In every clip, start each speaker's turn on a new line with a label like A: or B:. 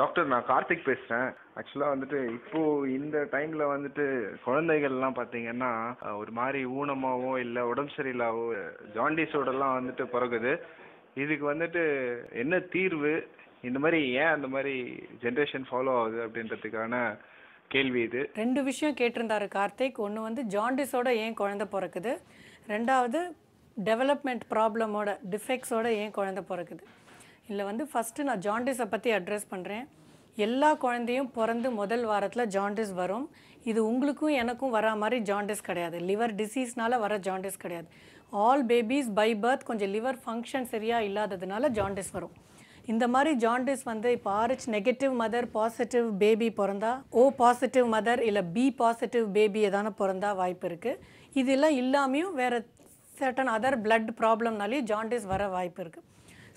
A: doctor நான் கார்த்திக் பேசுகிறேன் ஆக்சுவலாக வந்துட்டு இப்போது இந்த டைமில் வந்துட்டு குழந்தைகள்லாம் பார்த்தீங்கன்னா ஒரு மாதிரி ஊனமாவோ இல்லை உடம்பு சரியில்லாவோ ஜாண்டிஸோடலாம் வந்துட்டு பிறகுது இதுக்கு வந்துட்டு என்ன தீர்வு இந்த மாதிரி ஏன் அந்த மாதிரி ஜென்ரேஷன் ஃபாலோ ஆகுது அப்படின்றதுக்கான கேள்வி இது
B: ரெண்டு விஷயம் கேட்டிருந்தாரு கார்த்திக் ஒன்று வந்து ஜாண்டிஸோட ஏன் குழந்தை பிறக்குது ரெண்டாவது டெவலப்மெண்ட் ப்ராப்ளமோட டிஃபெக்ட்ஸோட ஏன் குழந்தை பிறக்குது இல்லை வந்து ஃபஸ்ட்டு நான் ஜாண்டிஸை பற்றி அட்ரஸ் பண்ணுறேன் எல்லா குழந்தையும் பிறந்து முதல் வாரத்தில் ஜாண்டிஸ் வரும் இது உங்களுக்கும் எனக்கும் வரா மாதிரி ஜாண்டிஸ் கிடையாது லிவர் டிசீஸ்னால் வர ஜாண்டிஸ் கிடையாது ஆல் பேபிஸ் பை பர்த் கொஞ்சம் லிவர் ஃபங்க்ஷன் சரியாக இல்லாததுனால ஜாண்டிஸ் வரும் இந்த மாதிரி ஜாண்டிஸ் வந்து இப்போ Rh negative mother positive baby பிறந்தா ஓ பாசிட்டிவ் மதர் இல்லை பி பாசிட்டிவ் பேபி எதான பிறந்தா வாய்ப்பு இருக்குது இதெல்லாம் இல்லாமையும் வேறு சர்டன் அதர் பிளட் ப்ராப்ளம்னாலேயும் ஜாண்டிஸ் வர வாய்ப்பு இருக்குது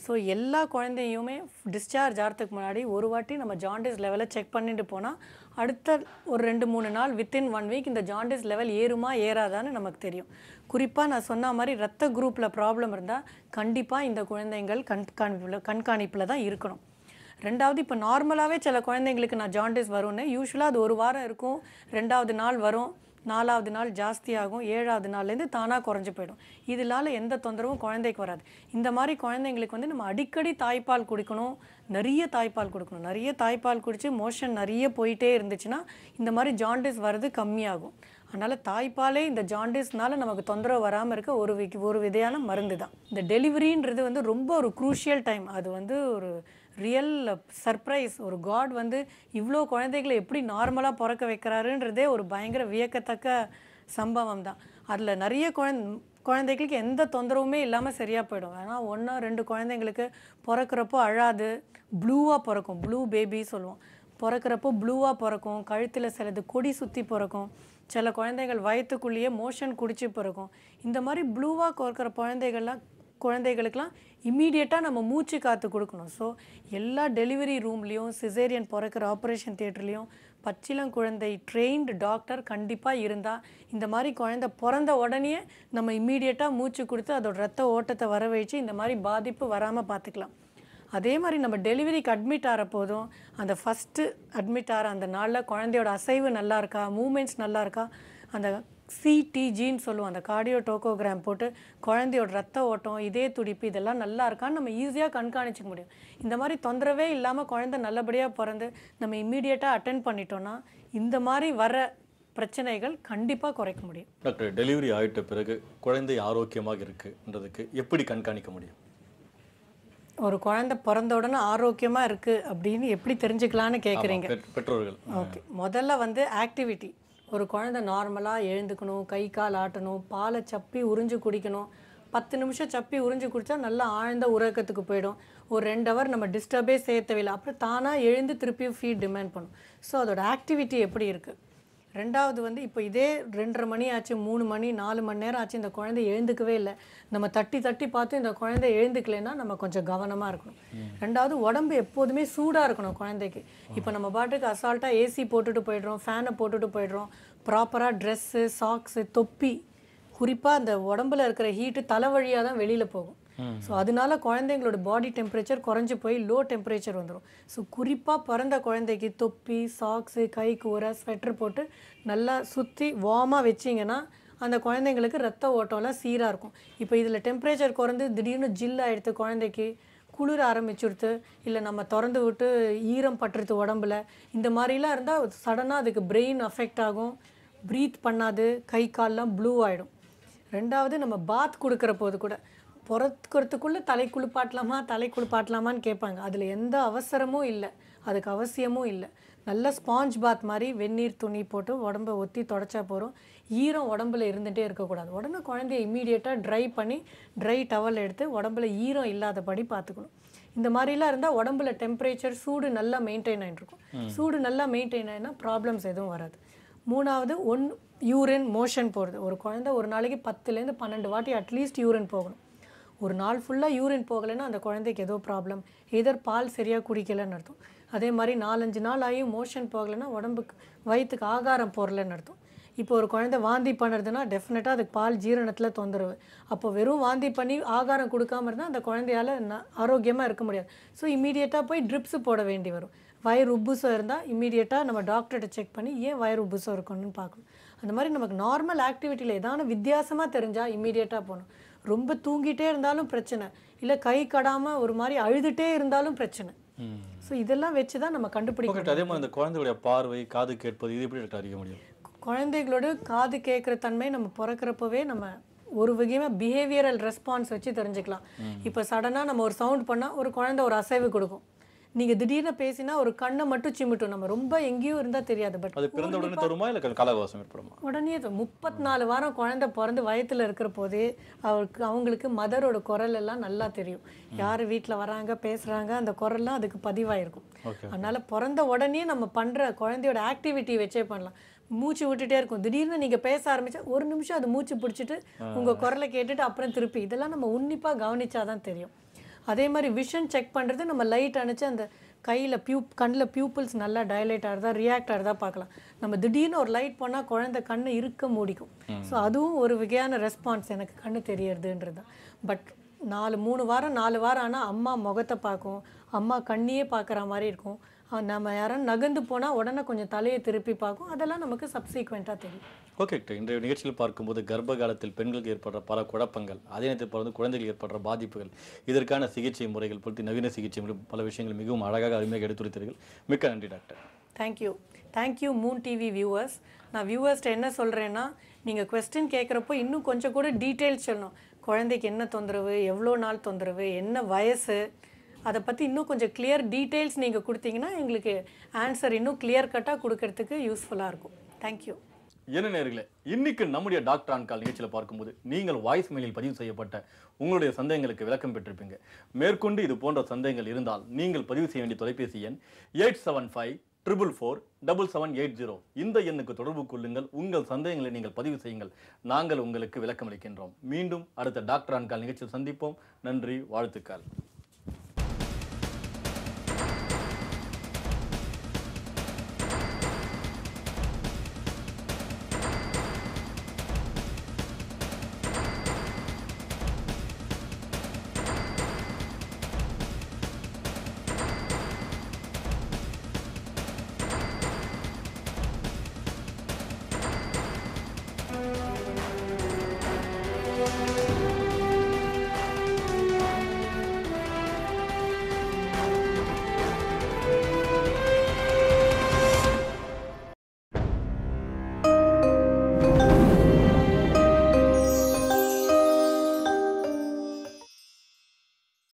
B: ஸோ எல்லா குழந்தையுமே டிஸ்சார்ஜ் ஆகிறதுக்கு முன்னாடி ஒரு வாட்டி நம்ம ஜாண்டிஸ் லெவலை செக் பண்ணிட்டு போனால் அடுத்த ஒரு ரெண்டு மூணு நாள் வித்தின் ஒன் வீக் இந்த ஜாண்டிஸ் லெவல் ஏறுமா ஏறாதான்னு நமக்கு தெரியும் குறிப்பாக நான் சொன்ன மாதிரி ரத்த குரூப்பில் ப்ராப்ளம் இருந்தால் கண்டிப்பாக இந்த குழந்தைங்கள் கண்காணிப்பில் கண்காணிப்பில் தான் இருக்கணும் ரெண்டாவது இப்போ நார்மலாகவே சில குழந்தைங்களுக்கு நான் ஜாண்டிஸ் வரும்னு யூஸ்வலாக அது ஒரு வாரம் இருக்கும் ரெண்டாவது நாள் வரும் நாலாவது நாள் ஜாஸ்தியாகும் ஏழாவது நாள்லேருந்து தானாக குறைஞ்சி போயிடும் இதனால் எந்த தொந்தரவும் குழந்தைக்கு வராது இந்த மாதிரி குழந்தைங்களுக்கு வந்து நம்ம அடிக்கடி தாய்ப்பால் குடிக்கணும் நிறைய தாய்ப்பால் கொடுக்கணும் நிறைய தாய்ப்பால் குடித்து மோஷன் நிறைய போயிட்டே இருந்துச்சுன்னா இந்த மாதிரி ஜாண்டிஸ் வர்றது கம்மியாகும் அதனால் தாய்ப்பாலே இந்த ஜாண்டிஸ்னால நமக்கு தொந்தரவு வராமல் இருக்க ஒரு ஒரு விதையான மருந்து தான் இந்த டெலிவரின்றது வந்து ரொம்ப ஒரு குரூஷியல் டைம் அது வந்து ஒரு ரியல் சர்ப்ரைஸ் ஒரு காட் வந்து இவ்வளோ குழந்தைகளை எப்படி நார்மலாக பிறக்க வைக்கிறாருன்றதே ஒரு பயங்கர வியக்கத்தக்க சம்பவம் தான் அதில் நிறைய குழந் குழந்தைகளுக்கு எந்த தொந்தரவுமே இல்லாமல் சரியாக போயிடும் ஏன்னா ஒன்றா ரெண்டு குழந்தைங்களுக்கு பிறக்கிறப்போ அழாது ப்ளூவாக பிறக்கும் ப்ளூ பேபி சொல்லுவோம் பிறக்கிறப்போ ப்ளூவாக பிறக்கும் கழுத்தில் சிலது கொடி சுற்றி பிறக்கும் சில குழந்தைகள் வயத்துக்குள்ளேயே மோஷன் குடிச்சு பிறக்கும் இந்த மாதிரி ப்ளூவாக பிறக்கிற குழந்தைகள்லாம் குழந்தைகளுக்கெல்லாம் இம்மீடியட்டாக நம்ம மூச்சு காற்று கொடுக்கணும் ஸோ எல்லா டெலிவரி ரூம்லேயும் சிசேரியன் பிறக்கிற ஆப்ரேஷன் பச்சிலம் குழந்தை ட்ரெயின்டு டாக்டர் கண்டிப்பாக இருந்தால் இந்த மாதிரி குழந்தை பிறந்த உடனே நம்ம இம்மீடியட்டாக மூச்சு கொடுத்து அதோட ரத்த ஓட்டத்தை வர வச்சு இந்த மாதிரி பாதிப்பு வராமல் பார்த்துக்கலாம் அதே மாதிரி நம்ம டெலிவரிக்கு அட்மிட் ஆகிற போதும் அந்த ஃபஸ்ட்டு அட்மிட் ஆகிற அந்த நாளில் குழந்தையோட அசைவு நல்லா இருக்கா மூமெண்ட்ஸ் நல்லா இருக்கா அந்த சிடிஜின்னு சொல்லுவோம் அந்த கார்டியோ டோக்கோகிராம் போட்டு குழந்தையோட ரத்த ஓட்டம் இதே துடிப்பு இதெல்லாம் நல்லா இருக்கான்னு நம்ம ஈஸியாக கண்காணிச்சிக்க முடியும் இந்த மாதிரி தொந்தரவே இல்லாமல் குழந்தை நல்லபடியாக பிறந்து நம்ம இம்மீடியட்டாக அட்டன் பண்ணிட்டோன்னா இந்த மாதிரி வர பிரச்சனைகள் கண்டிப்பாக குறைக்க முடியும்
A: டாக்டர் டெலிவரி ஆகிட்ட பிறகு குழந்தை ஆரோக்கியமாக இருக்குன்றதுக்கு எப்படி கண்காணிக்க முடியும்
B: ஒரு குழந்தை பிறந்த உடனே ஆரோக்கியமாக இருக்குது அப்படின்னு எப்படி தெரிஞ்சுக்கலான்னு கேட்குறீங்க பெற்றோர்கள் ஓகே முதல்ல வந்து ஆக்டிவிட்டி ஒரு குழந்த நார்மலாக எழுந்துக்கணும் கை கால் ஆட்டணும் பாலை சப்பி உறிஞ்சு குடிக்கணும் பத்து நிமிஷம் சப்பி உறிஞ்சு குடித்தா நல்லா ஆழ்ந்த உறக்கத்துக்கு போயிடும் ஒரு ரெண்டு ஹவர் நம்ம டிஸ்டர்பே சேர்த்தவில்லை அப்புறம் தானாக எழுந்து திருப்பியும் ஃபீட் டிமாண்ட் பண்ணும் ஸோ அதோட ஆக்டிவிட்டி எப்படி இருக்குது ரெண்டாவது வந்து இப்போ இதே ரெண்டரை மணி ஆச்சு மூணு மணி நாலு மணி நேரம் ஆச்சு இந்த குழந்தை எழுந்துக்கவே இல்லை நம்ம தட்டி தட்டி பார்த்து இந்த குழந்தை எழுந்துக்கலைன்னா நம்ம கொஞ்சம் கவனமாக இருக்கணும் ரெண்டாவது உடம்பு எப்போதுமே சூடாக இருக்கணும் குழந்தைக்கு இப்போ நம்ம பாட்டுக்கு அசால்ட்டாக ஏசி போட்டுட்டு போயிடுறோம் ஃபேனை போட்டுட்டு போயிடுறோம் ப்ராப்பராக ட்ரெஸ்ஸு சாக்ஸு தொப்பி குறிப்பாக அந்த உடம்புல இருக்கிற ஹீட்டு தலைவழியாக தான் வெளியில் போகும் ஸோ அதனால குழந்தைங்களோட பாடி டெம்பரேச்சர் குறைஞ்சி போய் லோ டெம்பரேச்சர் வந்துடும் ஸோ குறிப்பாக பிறந்த குழந்தைக்கு தொப்பி சாக்ஸு கை கூரை ஸ்வெட்டர் போட்டு நல்லா சுற்றி வார்மாக வச்சிங்கன்னா அந்த குழந்தைங்களுக்கு ரத்த ஓட்டம்லாம் சீராக இருக்கும் இப்போ இதில் டெம்பரேச்சர் குறைந்து திடீர்னு ஜில் ஆகிடுத்து குழந்தைக்கு குளிர ஆரம்பிச்சுடுத்து இல்லை நம்ம திறந்து விட்டு ஈரம் பட்டுறது உடம்புல இந்த மாதிரிலாம் இருந்தால் சடனாக அதுக்கு பிரெயின் அஃபெக்ட் ஆகும் ப்ரீத் பண்ணாது கை கால்லாம் ப்ளூ ஆகிடும் ரெண்டாவது நம்ம பாத் கொடுக்குற போது கூட பிறக்கிறதுக்குள்ளே தலை குளிப்பாட்டலாமா தலை குளிப்பாட்டலாமான்னு கேட்பாங்க அதில் எந்த அவசரமும் இல்லை அதுக்கு அவசியமும் இல்லை நல்ல ஸ்பாஞ்ச் பாத் மாதிரி வெந்நீர் துணி போட்டு உடம்பை ஒத்தி தொடச்சா போகிறோம் ஈரம் உடம்புல இருந்துகிட்டே இருக்கக்கூடாது உடனே குழந்தைய இம்மீடியட்டாக ட்ரை பண்ணி ட்ரை டவல் எடுத்து உடம்புல ஈரம் இல்லாதபடி பார்த்துக்கணும் இந்த மாதிரிலாம் இருந்தால் உடம்புல டெம்பரேச்சர் சூடு நல்லா மெயின்டைன் ஆகிட்டுருக்கும் சூடு நல்லா மெயின்டைன் ஆகினா ப்ராப்ளம்ஸ் எதுவும் வராது மூணாவது ஒன் யூரின் மோஷன் போகிறது ஒரு குழந்தை ஒரு நாளைக்கு பத்துலேருந்து பன்னெண்டு வாட்டி அட்லீஸ்ட் யூரின் போகணும் ஒரு நாள் ஃபுல்லாக யூரின் போகலைன்னா அந்த குழந்தைக்கு ஏதோ ப்ராப்ளம் எதர் பால் சரியாக குடிக்கலைன்னு அர்த்தம் அதே மாதிரி நாலஞ்சு நாள் ஆகியும் மோஷன் போகலைன்னா உடம்புக்கு வயிற்றுக்கு ஆகாரம் போடலன்னு அர்த்தம் இப்போ ஒரு குழந்தை வாந்தி பண்ணுறதுனா டெஃபினட்டாக அதுக்கு பால் ஜீரணத்தில் தொந்தரவு அப்போ வெறும் வாந்தி பண்ணி ஆகாரம் கொடுக்காம இருந்தால் அந்த குழந்தையால் ஆரோக்கியமாக இருக்க முடியாது ஸோ இம்மீடியட்டாக போய் ட்ரிப்ஸு போட வேண்டி வரும் வயிறு உப்புசம் இருந்தால் இம்மீடியட்டாக நம்ம டாக்டர்கிட்ட செக் பண்ணி ஏன் வயிறு உப்புசம் இருக்கணும்னு பார்க்கணும் அந்த மாதிரி நமக்கு நார்மல் ஆக்டிவிட்டியில் ஏதாவது வித்தியாசமாக தெரிஞ்சால் இம்மீடியட்டாக போகணும் ரொம்ப தூங்கிட்டே இருந்தாலும் பிரச்சனை இல்லை கை கடாமல் ஒரு மாதிரி அழுதுகிட்டே இருந்தாலும் பிரச்சனை ஸோ இதெல்லாம் வச்சு தான் நம்ம கண்டுபிடிக்க அதே மாதிரி இந்த
A: குழந்தையுடைய பார்வை காது கேட்பது இது எப்படி டாக்டர் அறிய முடியும்
B: குழந்தைகளோட காது கேட்குற தன்மை நம்ம பிறக்கிறப்பவே நம்ம ஒரு வகையாக பிஹேவியரல் ரெஸ்பான்ஸ் வச்சு தெரிஞ்சுக்கலாம் இப்போ சடனாக நம்ம ஒரு சவுண்ட் பண்ணால் ஒரு குழந்தை ஒரு அசைவு கொடுக்கும் நீங்க திடீர்னு பேசினா ஒரு கண்ணை மட்டும் சிமிட்டும் நம்ம ரொம்ப எங்கேயும் இருந்தா தெரியாது பட் அது பிறந்த உடனே தருமா
A: இல்ல காலவாசம் ஏற்படுமா
B: உடனே முப்பத்தி நாலு வாரம் குழந்தை பிறந்து வயத்துல இருக்கிற போதே அவருக்கு அவங்களுக்கு மதரோட குரல் எல்லாம் நல்லா தெரியும் யார் வீட்டுல வராங்க பேசுறாங்க அந்த குரல்லாம் அதுக்கு பதிவாயிருக்கும் அதனால பிறந்த உடனே நம்ம பண்ற குழந்தையோட ஆக்டிவிட்டி வச்சே பண்ணலாம் மூச்சு விட்டுட்டே இருக்கும் திடீர்னு நீங்க பேச ஆரம்பிச்சா ஒரு நிமிஷம் அது மூச்சு பிடிச்சிட்டு உங்க குரலை கேட்டுட்டு அப்புறம் திருப்பி இதெல்லாம் நம்ம உன்னிப்பா கவனிச்சாதான் தெரியும் அதே மாதிரி விஷன் செக் பண்ணுறது நம்ம லைட் அணைச்சி அந்த கையில் பியூ கண்ணில் பியூப்பிள்ஸ் நல்லா டைலைட் ஆகிறதா ரியாக்ட் ஆகிறதா பார்க்கலாம் நம்ம திடீர்னு ஒரு லைட் போனால் குழந்தை கண்ணை இருக்க முடிக்கும் ஸோ அதுவும் ஒரு வகையான ரெஸ்பான்ஸ் எனக்கு கண்ணு தெரியறதுன்றது தான் பட் நாலு மூணு வாரம் நாலு வாரம் ஆனால் அம்மா முகத்தை பார்க்கும் அம்மா கண்ணியே பார்க்குற மாதிரி இருக்கும் நம்ம யாரும் நகர்ந்து போனால் உடனே கொஞ்சம் தலையை திருப்பி பார்க்கும் அதெல்லாம் நமக்கு சப்சீக்வெண்ட்டாக தெரியும்
A: ஓகே இன்றைய நிகழ்ச்சியில் பார்க்கும்போது கர்ப்ப காலத்தில் பெண்களுக்கு ஏற்படுற பல குழப்பங்கள் அதே நேரத்தில் பிறந்து குழந்தைகள் ஏற்படுற பாதிப்புகள் இதற்கான சிகிச்சை முறைகள் பொறுத்து நவீன சிகிச்சை முறை பல விஷயங்கள் மிகவும் அழகாக அருமையாக எடுத்துரைத்தீர்கள் மிக்க நன்றி doctor
B: thank you thank you Moon TV viewers நான் வியூவர்ஸ்ட்டு என்ன சொல்கிறேன்னா நீங்கள் கொஸ்டின் கேட்குறப்போ இன்னும் கொஞ்சம் கூட டீட்டெயில்ஸ் சொல்லணும் குழந்தைக்கு என்ன தொந்தரவு எவ்வளோ நாள் தொந்தரவு என்ன வயசு அதை பற்றி இன்னும் கொஞ்சம் கிளியர் டீட்டெயில்ஸ் நீங்கள் கொடுத்தீங்கன்னா எங்களுக்கு ஆன்சர் இன்னும் கிளியர் கட்டாக கொடுக்கறதுக்கு யூஸ்ஃபுல்லாக இருக்கும் தேங்க்யூ
A: என்ன நேர்களே இன்னைக்கு நம்முடைய டாக்டர் ஆன்கால் நிகழ்ச்சியில் பார்க்கும்போது நீங்கள் வாய்ஸ் மெயிலில் பதிவு செய்யப்பட்ட உங்களுடைய சந்தேகங்களுக்கு விளக்கம் பெற்றிருப்பீங்க மேற்கொண்டு இது போன்ற சந்தேகங்கள் இருந்தால் நீங்கள் பதிவு செய்ய வேண்டிய தொலைபேசி எண் eight seven five triple four double seven eight zero இந்த எண்ணுக்கு தொடர்பு கொள்ளுங்கள் உங்கள் சந்தேகங்களை நீங்கள் பதிவு செய்யுங்கள் நாங்கள் உங்களுக்கு விளக்கம் அளிக்கின்றோம் மீண்டும் அடுத்த டாக்டர் ஆன்கால் நிகழ்ச்சியில் சந்திப்போம் நன்றி வாழ்த்துக்கள்